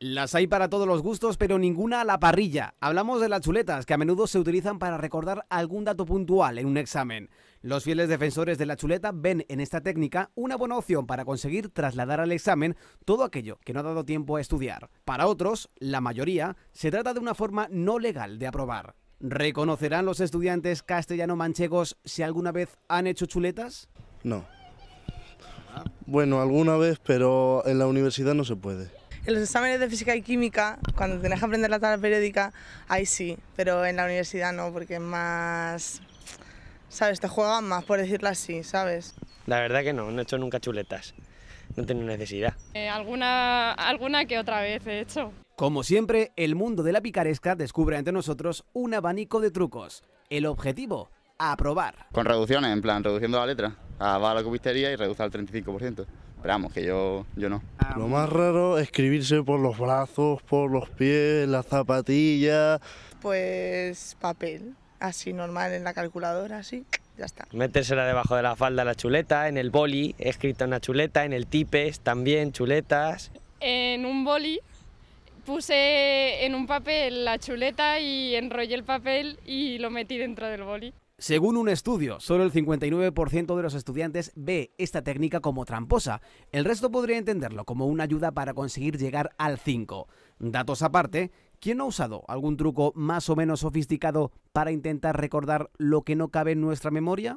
Las hay para todos los gustos, pero ninguna a la parrilla. Hablamos de las chuletas, que a menudo se utilizan para recordar algún dato puntual en un examen. Los fieles defensores de la chuleta ven en esta técnica una buena opción para conseguir trasladar al examen todo aquello que no ha dado tiempo a estudiar. Para otros, la mayoría, se trata de una forma no legal de aprobar. ¿Reconocerán los estudiantes castellano-manchegos si alguna vez han hecho chuletas? No. Ah. Bueno, alguna vez, pero en la universidad no se puede. En los exámenes de física y química, cuando tenés que aprender la tabla periódica, ahí sí, pero en la universidad no, porque es más... ¿Sabes? Te juegan más, por decirlo así, ¿sabes? La verdad que no, no he hecho nunca chuletas. No tengo necesidad. Eh, alguna, alguna que otra vez he hecho. Como siempre, el mundo de la picaresca descubre ante nosotros un abanico de trucos. El objetivo, aprobar. Con reducciones, en plan, reduciendo la letra. Ah, va a la copistería y reduce al 35%. Pero vamos, que yo, yo no. Ah, lo más raro, escribirse por los brazos, por los pies, las zapatillas. Pues papel, así normal en la calculadora, así, ya está. Metérsela debajo de la falda, la chuleta, en el boli, en una chuleta, en el tipes también, chuletas. En un boli puse en un papel la chuleta y enrollé el papel y lo metí dentro del boli. Según un estudio, solo el 59% de los estudiantes ve esta técnica como tramposa. El resto podría entenderlo como una ayuda para conseguir llegar al 5. Datos aparte, ¿quién ha usado algún truco más o menos sofisticado para intentar recordar lo que no cabe en nuestra memoria?